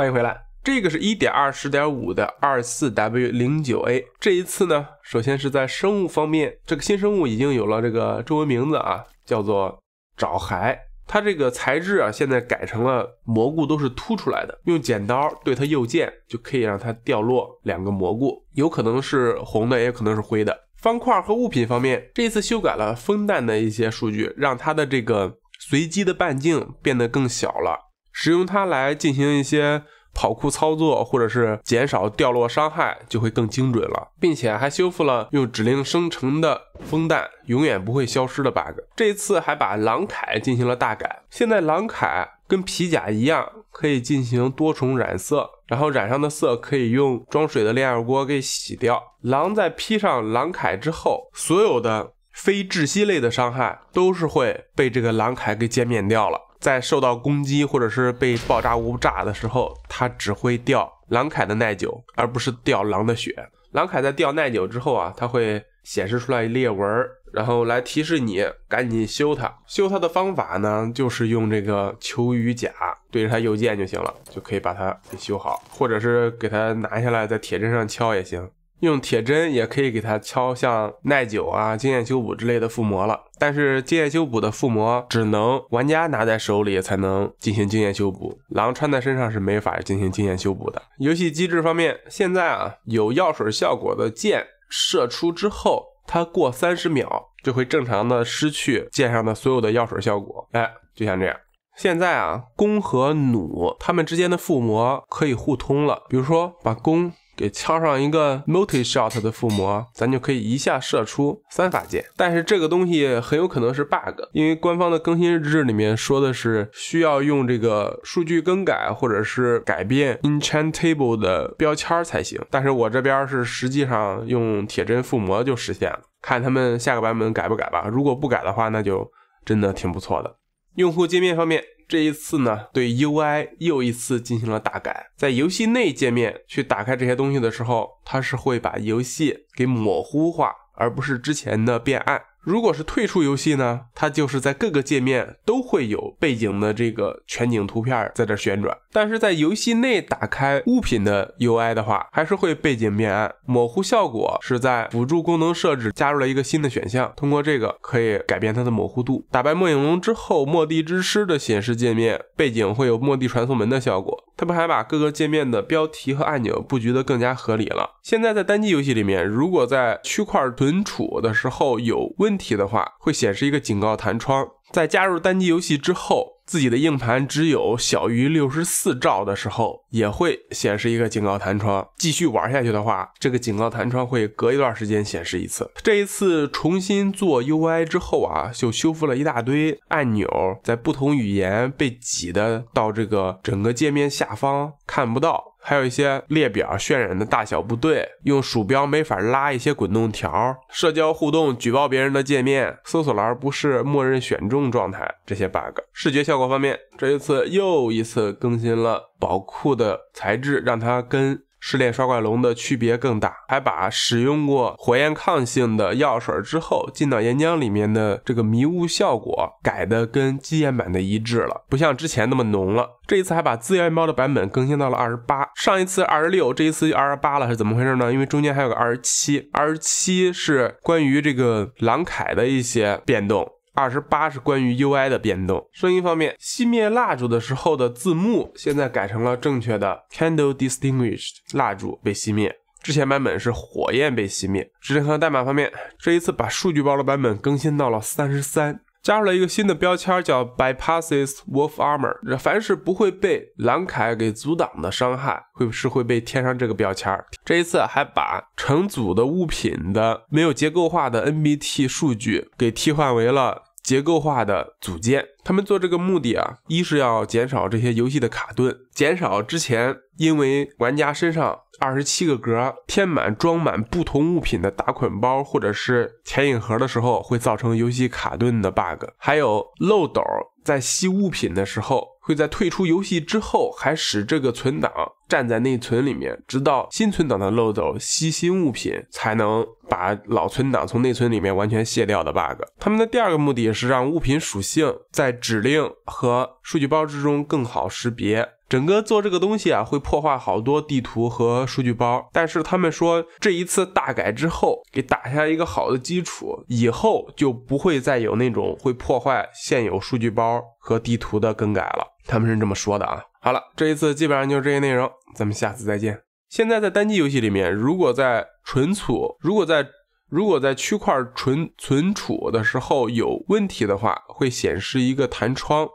欢迎回来。这个是1.20.5的 24W09A。这一次呢，首先是在生物方面，这个新生物已经有了这个中文名字啊，叫做沼骸。它这个材质啊，现在改成了蘑菇都是凸出来的。用剪刀对它右键就可以让它掉落两个蘑菇，有可能是红的，也可能是灰的。方块和物品方面，这一次修改了风弹的一些数据，让它的这个随机的半径变得更小了。使用它来进行一些跑酷操作，或者是减少掉落伤害，就会更精准了，并且还修复了用指令生成的风弹永远不会消失的 bug。这次还把狼铠进行了大改，现在狼铠跟皮甲一样，可以进行多重染色，然后染上的色可以用装水的炼药锅给洗掉。狼在披上狼铠之后，所有的非窒息类的伤害都是会被这个狼铠给减免掉了。在受到攻击或者是被爆炸物炸的时候，它只会掉狼铠的耐久，而不是掉狼的血。狼铠在掉耐久之后啊，它会显示出来裂纹，然后来提示你赶紧修它。修它的方法呢，就是用这个求雨甲对着它右键就行了，就可以把它给修好，或者是给它拿下来在铁砧上敲也行。用铁针也可以给它敲像耐久啊、经验修补之类的附魔了，但是经验修补的附魔只能玩家拿在手里才能进行经验修补，狼穿在身上是没法进行经验修补的。游戏机制方面，现在啊有药水效果的箭射出之后，它过三十秒就会正常的失去箭上的所有的药水效果，哎，就像这样。现在啊弓和弩它们之间的附魔可以互通了，比如说把弓。给敲上一个 multi shot 的附魔，咱就可以一下射出三发箭。但是这个东西很有可能是 bug，因为官方的更新日志里面说的是需要用这个数据更改或者是改变 enchant table 的标签才行。但是我这边是实际上用铁针附魔就实现了，看他们下个版本改不改吧。如果不改的话，那就真的挺不错的。用户界面方面。这一次呢，对 UI 又一次进行了大改，在游戏内界面去打开这些东西的时候，它是会把游戏给模糊化，而不是之前的变暗。如果是退出游戏呢？它就是在各个界面都会有背景的这个全景图片在这旋转。但是在游戏内打开物品的 UI 的话，还是会背景变暗，模糊效果是在辅助功能设置加入了一个新的选项，通过这个可以改变它的模糊度。打败末影龙之后，末地之师的显示界面背景会有末地传送门的效果。他们还把各个界面的标题和按钮布局得更加合理了。现在在单机游戏里面，如果在区块存储的时候有问题的话，会显示一个警告弹窗。在加入单机游戏之后。自己的硬盘只有小于六十四兆的时候，也会显示一个警告弹窗。继续玩下去的话，这个警告弹窗会隔一段时间显示一次。这一次重新做 UI 之后啊，就修复了一大堆按钮在不同语言被挤的到这个整个界面下方看不到。还有一些列表渲染的大小不对，用鼠标没法拉一些滚动条，社交互动举报别人的界面，搜索栏不是默认选中状态，这些 bug。视觉效果方面，这一次又一次更新了宝库的材质，让它跟。试炼刷怪龙的区别更大，还把使用过火焰抗性的药水之后进到岩浆里面的这个迷雾效果改的跟基岩版的一致了，不像之前那么浓了。这一次还把资源包的版本更新到了二十八，上一次二十六，这一次又二十八了，是怎么回事呢？因为中间还有个二十七，二十七是关于这个狼铠的一些变动。二十八是关于 UI 的变动。声音方面，熄灭蜡烛的时候的字幕现在改成了正确的 “candle d i s t i n g u i s h e d 蜡烛被熄灭。之前版本是火焰被熄灭。执行和代码方面，这一次把数据包的版本更新到了三十三，加入了一个新的标签叫 “bypasses wolf armor”，凡是不会被蓝凯给阻挡的伤害，会是会被贴上这个标签。这一次还把成组的物品的没有结构化的 NBT 数据给替换为了。结构化的组件。他们做这个目的啊，一是要减少这些游戏的卡顿，减少之前因为玩家身上二十七个格填满装满不同物品的大捆包或者是牵引盒的时候，会造成游戏卡顿的 bug；还有漏斗在吸物品的时候，会在退出游戏之后还使这个存档站在内存里面，直到新存档的漏斗吸新物品才能把老存档从内存里面完全卸掉的 bug。他们的第二个目的是让物品属性在指令和数据包之中更好识别。整个做这个东西啊，会破坏好多地图和数据包。但是他们说，这一次大改之后，给打下一个好的基础，以后就不会再有那种会破坏现有数据包和地图的更改了。他们是这么说的啊。好了，这一次基本上就是这些内容，咱们下次再见。现在在单机游戏里面，如果在存储，如果在如果在区块存存储的时候有问题的话，会显示一个弹窗。